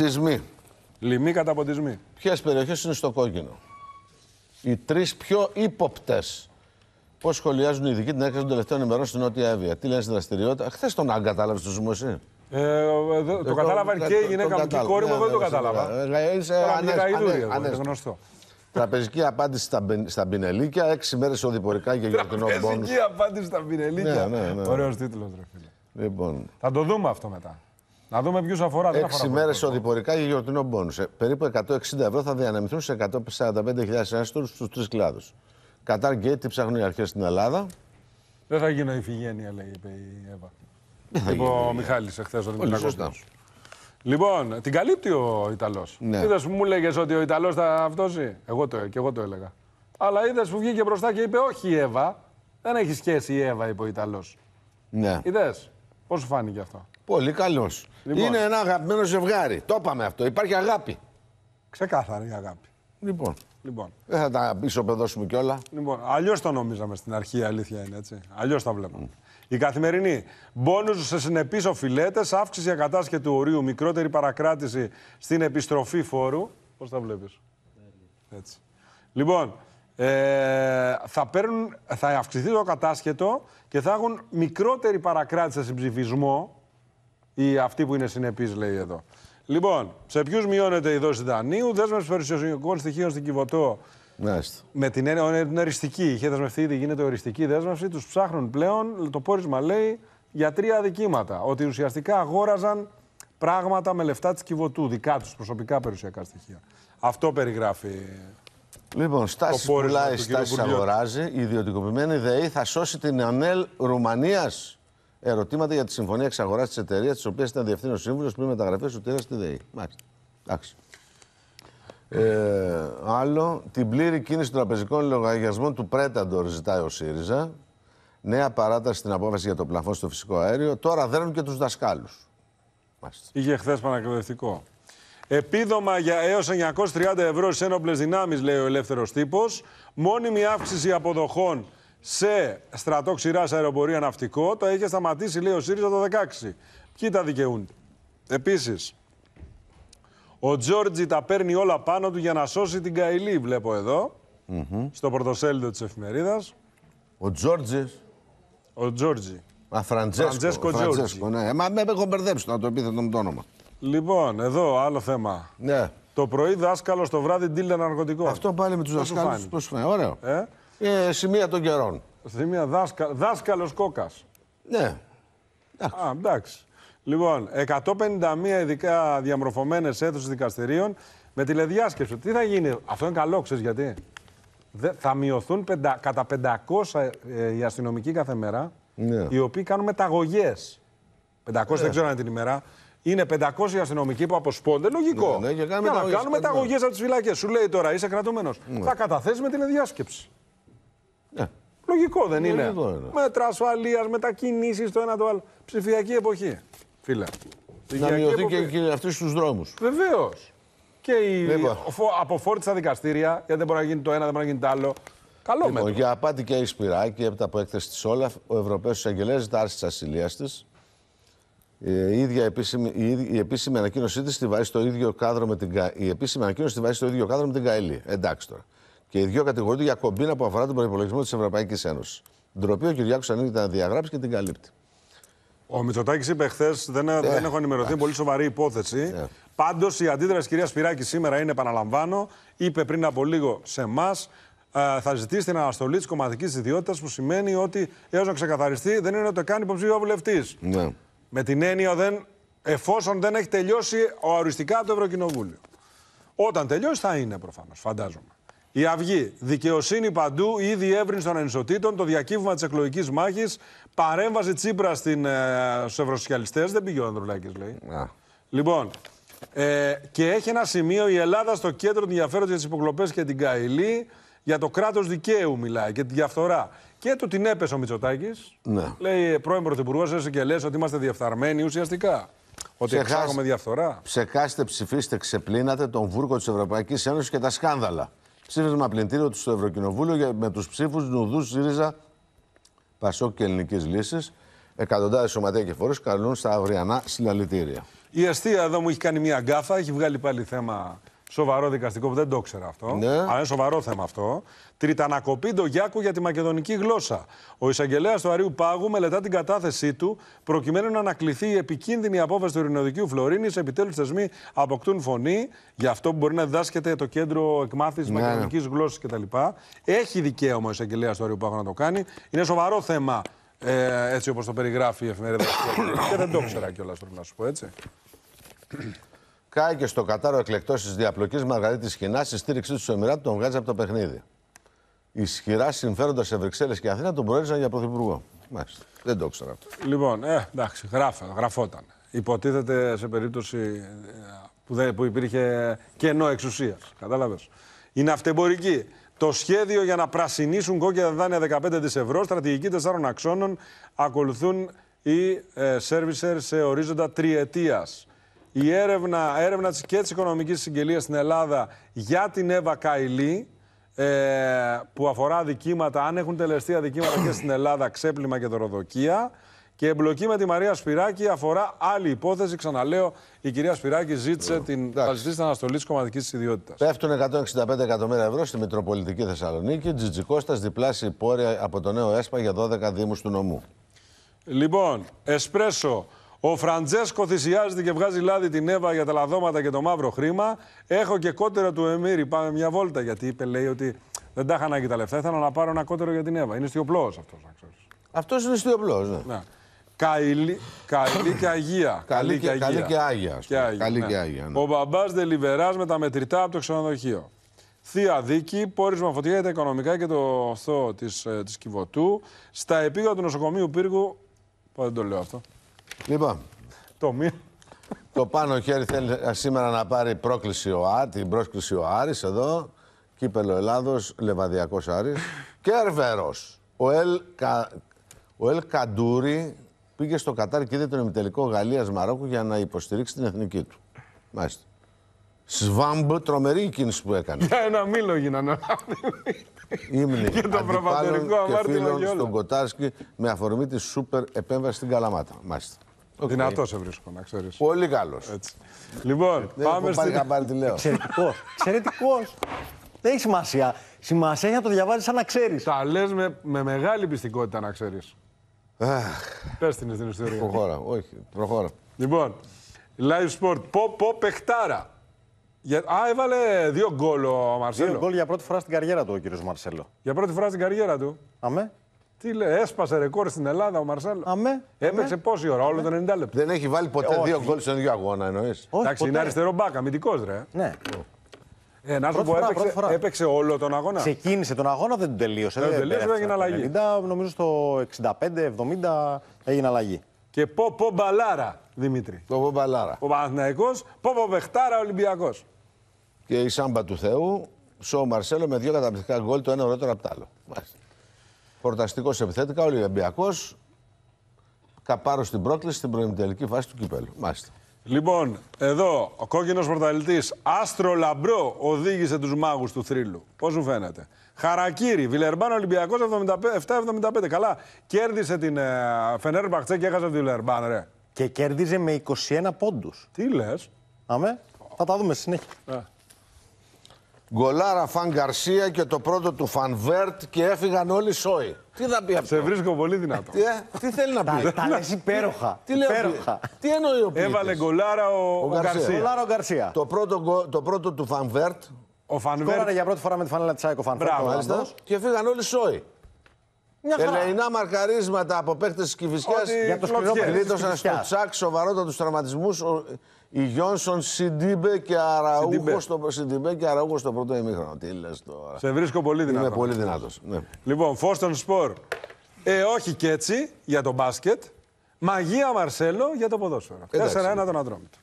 Σεισμοί. Λιμή κατά ποντισμοί. Ποιες περιοχές είναι στο κόκκινο. Οι τρεις πιο ύποπτες. Πώς σχολιάζουν οι ειδικοί την έκθεση των τελευταίων ημερών στην Νότια Εύβοια. Τι λένε στην δραστηριότητα. Χθες τον αν κατάλαβες το σεισμό, ε, ε, ε, το, το κατάλαβα και η γυναίκα μου και η κόρη μου, ναι, δεν το ναι, ναι, κατάλαβα. Είναι ε, γνωστό. Τραπεζική απάντηση στα, στα πινελίκια, έξι μέρες οδηπορικά για γιορτινό πόνου. Τραπεζική απάντηση στα πινελίκια. Ωραίος τίτλος, ρε Λοιπόν. Θα το δούμε αυτό μετά. Να δούμε ποιους αφορά. Έξι μέρε οδηπορικά για γιορτινό μπόνους. Ε, περίπου 160 ευρώ θα διανεμηθούν σε 145.000 ευρώ στους τρεις κλάδους. Κατάρ τι ψάχνουν οι αρχές στην Ελλάδα. Δεν θα γίνω ηφηγένεια, λέει είπε η Εύα. Είπε ο Μιχάλης εχθές ο Λοιπόν, την καλύπτει ο Ιταλός. Ναι. Είδες που μου λέγες ότι ο Ιταλός θα αυτόσει. Εγώ το, και εγώ το έλεγα. Αλλά είδες που βγήκε μπροστά και είπε: Όχι, η Εύα. Δεν έχει σχέση η Εύα, είπε ο Ιταλός. Ναι. Είδες. Πώς σου φάνηκε αυτό. Πολύ καλός. Λοιπόν. Είναι ένα αγαπημένο ζευγάρι. Το είπαμε αυτό. Υπάρχει αγάπη. Ξεκάθαρη αγάπη. Λοιπόν. λοιπόν. Δεν θα τα ισοπεδώσουμε κιόλα. Λοιπόν, αλλιώς το νομίζαμε στην αρχή, η αλήθεια είναι έτσι. Αλλιώς τα βλέπουμε. Η καθημερινή. Μπόνους σε συνεπείς οφειλέτες, αύξηση ακατάσχετου του ορίου, μικρότερη παρακράτηση στην επιστροφή φόρου. Πώς τα βλέπεις. Έτσι. Λοιπόν, ε, θα, παίρνουν, θα αυξηθεί το κατάσχετο και θα έχουν μικρότερη παρακράτηση σε ψηφισμό ή αυτοί που είναι συνεπείς, λέει εδώ. Λοιπόν, σε ποιους μειώνεται η δόση δανείου, δέσμευση περιουσιακών στοιχείων στην Κιβωτό. Μάλιστα. Με την έννοια είναι οριστική. Είχε δεσμευτεί ήδη, γίνεται οριστική δέσμευση. Τους ψάχνουν πλέον, το πόρισμα λέει, για τρία αδικήματα. Ότι ουσιαστικά αγόραζαν πράγματα με λεφτά της Κιβωτού, δικά τους προσωπικά περιουσιακά στοιχεία. Αυτό περιγράφει Λοιπόν, στάσει πουλάει, στάσει αγοράζει. Η ιδιωτικοποιημένη ΔΕΗ θα σώσει την ΑΝΕΛ Ρουμανίας. Ερωτήματα για τη συμφωνία εξαγοράς της εταιρείας της οποίας ήταν διευθύνων σύμβουλος πριν μεταγραφή του στη ΔΕΗ. Μάλιστα. Εντάξει. Ε, άλλο, την πλήρη κίνηση των τραπεζικών λογαριασμών του Πρέταντορ ζητάει ο ΣΥΡΙΖΑ. Νέα παράταση στην απόφαση για το πλαφόν στο φυσικό αέριο. Τώρα δέρνουν και τους δασκάλους. Είχε χθες Επίδομα για έως 930 ευρώ σε ένοπλες δυνάμεις, λέει ο ελεύθερος τύπος. Μόνιμη αύξηση αποδοχών σε στρατό ξηράς αεροπορία ναυτικό. Το είχε σταματήσει, λέει ο ΣΥΡΙΖΑ, το 16. Ποιοι τα δικαιούνται. Επίσης, ο Τζόρτζι τα παίρνει όλα πάνω του για να σώσει την Καϊλή, βλέπω εδώ, mm -hmm. στο πρωτοσέλιδο της εφημερίδας. Ο Τζόρτζις. Ο Τζόρτζι. Μα Φραντζέσκο. Φραντζέσκο, Φραντζέσκο ναι. Μα με έχω μπερδέψει να το επίθετο με το όνομα. Λοιπόν, εδώ άλλο θέμα. Ναι. Το πρωί δάσκαλο, το βράδυ δίλε ναρκωτικών. Αυτό πάλι με τους δασκάλου του φαίνεται, Ωραίο. Ε? Ε, σημεία των καιρών. Σημεία δάσκα... δάσκαλος κόκας. Ναι. Α, εντάξει. Λοιπόν, 151 ειδικά διαμορφωμένες αίθουσες δικαστηρίων με τηλεδιάσκεψη. Τι θα γίνει, αυτό είναι καλό, ξέρεις γιατί. θα μειωθούν πεντα, κατά 500 ε, οι αστυνομικοί κάθε μέρα, ναι. οι οποίοι κάνουν μεταγωγές. 500 ε. δεν ξέρω αν είναι την ημέρα είναι 500 αστυνομικοί που αποσπώνται. Λογικό. Ναι, ναι, και για να κάνουν μεταγωγέ από τις φυλακές. Σου λέει τώρα είσαι κρατούμενος. Ναι. Θα καταθέσεις με τηλεδιάσκεψη. Ναι. Λογικό δεν είναι. είναι. Μέτρα ασφαλείας, μετακινήσεις το ένα το άλλο. Ψηφιακή εποχή. Φίλε. Να μειωθεί και, και αυτή στους δρόμους. Βεβαίως. Και η λοιπόν. Ναι, αποφόρτη στα δικαστήρια, γιατί δεν μπορεί να γίνει το ένα, δεν μπορεί να γίνει το άλλο. Καλό λοιπόν, μέτρο. Για απάντη και η Σπυράκη, έπειτα από έκθεση της Όλαφ, ο Ευρωπαίος Εισαγγελέας ζητά άρση της ασυλίας της. Ε, η, ίδια επίσημη, η, επίσημη ανακοίνωσή της τη βάζει στο ίδιο κάδρο με την, η επίσημη ανακοίνωση τη βάζει στο ίδιο κάδρο με την καλή. Εντάξει τώρα. Και οι δύο κατηγορούνται για κομπίνα που αφορά τον προπολογισμό της Ευρωπαϊκής Ένωσης. Ντροπή ο Κυριάκος ανοίγει να διαγράψει και την καλύπτει. Ο Μητσοτάκης είπε χθες: δεν, ε, δεν έχω ενημερωθεί, πολύ σοβαρή υπόθεση. Ε. Πάντως η αντίδραση κυρίας Σπυράκη σήμερα είναι, επαναλαμβάνω, είπε πριν από λίγο σε εμάς ε, θα ζητήσει την αναστολή της κομματικής ιδιότητας, που σημαίνει ότι έως να ξεκαθαριστεί δεν είναι ούτε καν υποψήφιο βουλευτής. Ναι. Με την έννοια δεν, εφόσον δεν έχει τελειώσει ο αριστικά το Ευρωκοινοβούλιο. Όταν τελειώσει θα είναι προφανώς, φαντάζομαι. Η αυγή, δικαιοσύνη παντού, η διεύρυνση των ανισοτήτων, το διακύβημα της εκλογικής μάχης, παρέμβαση Τσίπρα στην, ε, στους ευρωσοσιαλιστές. Δεν πήγε ο Ανδρουλάκης, λέει. Λοιπόν, ε, και έχει ένα σημείο η Ελλάδα στο κέντρο του ενδιαφέροντος για τις υποκλοπές και την Καηλή. Για το κράτος δικαίου μιλάει και τη διαφθορά. Και του την έπεσε ο Μητσοτάκης. Ναι. Λέει πρώην Πρωθυπουργός, έσαι και λες ότι είμαστε διεφθαρμένοι ουσιαστικά. Ότι Ψεχάσ... εξάγουμε διαφθορά. Ψεκάστε, ψηφίστε, ξεπλύνατε τον βούρκο της Ευρωπαϊκής Ένωσης και τα σκάνδαλα. Ψήφισμα πλυντήριο του στο Ευρωκοινοβούλιο με τους ψήφους Νουδούς, ΣΥΡΙΖΑ, Πασόκ και Ελληνικής Λύσης. Εκατοντάδες σωματεία και φορέ καλούν στα αυριανά συλλαλητήρια. Η αστεία εδώ μου έχει κάνει μια γκάφα, έχει βγάλει πάλι θέμα Σοβαρό δικαστικό που δεν το ήξερα αυτό. Ναι. Αλλά είναι σοβαρό θέμα αυτό. Τριτανακοπή Γιάκου για τη μακεδονική γλώσσα. Ο εισαγγελέας του Αρίου Πάγου μελετά την κατάθεσή του προκειμένου να ανακληθεί η επικίνδυνη απόφαση του Ειρηνοδικείου Φλωρίνης. Επιτέλους, θεσμοί αποκτούν φωνή για αυτό που μπορεί να διδάσκεται το κέντρο εκμάθησης ναι. μακεδονικής γλώσσας κτλ. Έχει δικαίωμα ο εισαγγελέας του Αρίου Πάγου να το κάνει. Είναι σοβαρό θέμα ε, έτσι όπως το περιγράφει η εφημερίδα. Και δεν το ήξερα κιόλας, πρέπει να σου πω έτσι. Κάει και στο Κατάρο εκλεκτός της διαπλοκής Μαργαρίτης Χινά, στη στήριξή του στου του τον βγάζει από το παιχνίδι. Ισχυρά συμφέροντα σε Βρυξέλλες και Αθήνα τον προέρισαν για πρωθυπουργό. Μάλιστα. Δεν το ήξερα αυτό. Λοιπόν, ε, εντάξει, γράφε, γραφόταν. Υποτίθεται σε περίπτωση ε, που, δεν, που υπήρχε κενό εξουσίας. Κατάλαβες. Η ναυτεμπορική. Το σχέδιο για να πρασινίσουν κόκκινα δάνεια 15 δις ευρώ, στρατηγική τεσσάρων αξώνων, ακολουθούν οι ε, σε ορίζοντα τριετίας η έρευνα, έρευνα της και της Οικονομικής Συγγελίας στην Ελλάδα για την Εύα Καηλή ε, που αφορά αδικήματα, αν έχουν τελεστεί αδικήματα και στην Ελλάδα, ξέπλυμα και δωροδοκία. Και εμπλοκή με τη Μαρία Σπυράκη αφορά άλλη υπόθεση. Ξαναλέω, η κυρία Σπυράκη ζήτησε την, θα ζητήσει αναστολή τη κομματικής ιδιότητας. Πέφτουν 165 εκατομμύρια ευρώ στη Μητροπολιτική Θεσσαλονίκη. Τζιτζικώστα διπλάσει πόρια από το νέο ΕΣΠΑ για 12 Δήμους του νομού. Λοιπόν, Εσπρέσο. Ο Φραντζέσκο θυσιάζεται και βγάζει λάδι την Εύα για τα λαδώματα και το μαύρο χρήμα. Έχω και κότερο του Εμμύρη. Πάμε μια βόλτα. Γιατί είπε, λέει, ότι δεν τα είχαν ανάγκη τα λεφτά. Ήθελα να πάρω ένα κότερο για την Εύα. Είναι στιοπλό αυτός, να ξέρεις. Αυτός είναι στιοπλό, ναι. ναι. καλή και Αγία. Καλή και, καλή και Άγια. Και άγια, καλή ναι. και άγια ναι. Ο μπαμπάς Δελιβεράς με τα μετρητά από το ξενοδοχείο. Θεία Δίκη, πόρισμα φωτιά για τα οικονομικά και το οθό της ε, της Κιβωτού. Στα επίγοντα του νοσοκομείου Πύργου. Πώ δεν το λέω αυτό. Λοιπόν. Το Το πάνω χέρι θέλει σήμερα να πάρει πρόκληση ο Ά, την πρόσκληση ο Άρης εδώ. Κύπελο Ελλάδος, Λεβαδιακός Άρης. Κέρβερος. Ο Ελ, ο Ελ Καντούρη πήγε στο Κατάρ και είδε τον ημιτελικό Γαλλίας Μαρόκου για να υποστηρίξει την εθνική του. Μάλιστα. Σβάμπ, τρομερή κίνηση που έκανε. Για ένα μήλο γίνανε. Ήμνη για το προβατορικό αμάρτημα και Στον Κοτάσκι, με αφορμή τη σούπερ επέμβαση στην Καλαμάτα. Μάλιστα. Okay. Δυνατό σε βρίσκω, να ξέρεις. Πολύ καλός. Λοιπόν, Δεν πάμε στην. Πάρει τη Εξαιρετικό. Εξαιρετικό. Δεν έχει σημασία. Σημασία είναι να το διαβάζεις σαν να ξέρεις. Τα λες με, με μεγάλη πιστικότητα να ξέρεις. Πες την ιστορία. Προχώρα. Όχι, προχώρα. Λοιπόν, live sport. Πο, πο, παιχτάρα. Για... Α, έβαλε δύο γκολ ο Μαρσέλο. Δύο γκολ για πρώτη φορά στην καριέρα του ο κύριος Μαρσέλο. Για πρώτη φορά στην καριέρα του. Αμέ. Τι λέει, έσπασε ρεκόρ στην Ελλάδα ο Μαρσέλο. Αμέ. Έπαιξε αμέ. πόση ώρα, όλο το 90 λεπτό. Δεν έχει βάλει ποτέ δύο γκολ στον ίδιο αγώνα, εννοείς. Εντάξει, είναι αριστερό μπακ, αμυντικός ρε. Ναι. Ένα ε, άνθρωπο φορά, έπαιξε, έπαιξε όλο τον αγώνα. Ξεκίνησε τον αγώνα, δεν τον τελείωσε. Δεν, δεν τελείωσε, έγινε αλλαγή. νομίζω στο 65-70 έγινε αλλαγή. Και πω πο μπαλάρα, Δημήτρη. Το πω μπαλάρα. Ο Παναθηναϊκός, πο πο-πο-βεχτάρα, Ολυμπιακός και η σάμπα του Θεού. Σο Μαρσέλο με δύο καταπληκτικά γκολ, το ένα ωραίτερο από το άλλο. Φορταστικό επιθέτηκα, Ολυμπιακός. Καπάρος στην πρόκληση στην προημιτελική φάση του κυπέλου. Μάλιστα. Λοιπόν, εδώ ο κόκκινος πρωταλληλτή Άστρο Λαμπρό οδήγησε τους μάγους του θρύλου. Πώς μου φαίνεται. Χαρακύρι, Βιλερμπάν Ολυμπιακός 7-75. Καλά, κέρδισε την ε, και έχασε τη Βιλερμπάν, ρε. Και κέρδιζε με 21 πόντους. Τι λες. Αμέ, θα τα δούμε συνέχεια. Ε. Γκολάρα Φαν Γκαρσία και το πρώτο του Φαν Βέρτ και έφυγαν όλοι σόι. Τι θα πει αυτό. Σε βρίσκω πολύ δυνατό. Τι, ε, θέλει να πει. Τα λες υπέροχα. Τι, λέει, υπέροχα. τι εννοεί ο ποιητής. Έβαλε γκολάρα ο, Γκαρσία. Το πρώτο, του Φαν Βέρτ. Ο Φαν Βέρτ. για πρώτη φορά με τη φανέλα της Φαν Βέρτ. Και φύγαν όλοι σόι. Ελεϊνά μαρκαρίσματα από παίχτε της Κυφυσιάς. Για το σκληρό Γλίτωσαν στο τσακ σοβαρότατου τραυματισμού. Οι Γιόνσον, Σιντίμπε και Αραούχο στο, Σιντίμπε και στο πρώτο ημίχρονο. Τι λες τώρα. Σε βρίσκω πολύ δυνατό. Είμαι πολύ δυνατός. Ναι. Λοιπόν, Φώστον Σπορ. Ε, όχι και έτσι για το μπάσκετ. Μαγία Μαρσέλο για το ποδόσφαιρο. 4-1 τον Αντρόμητο.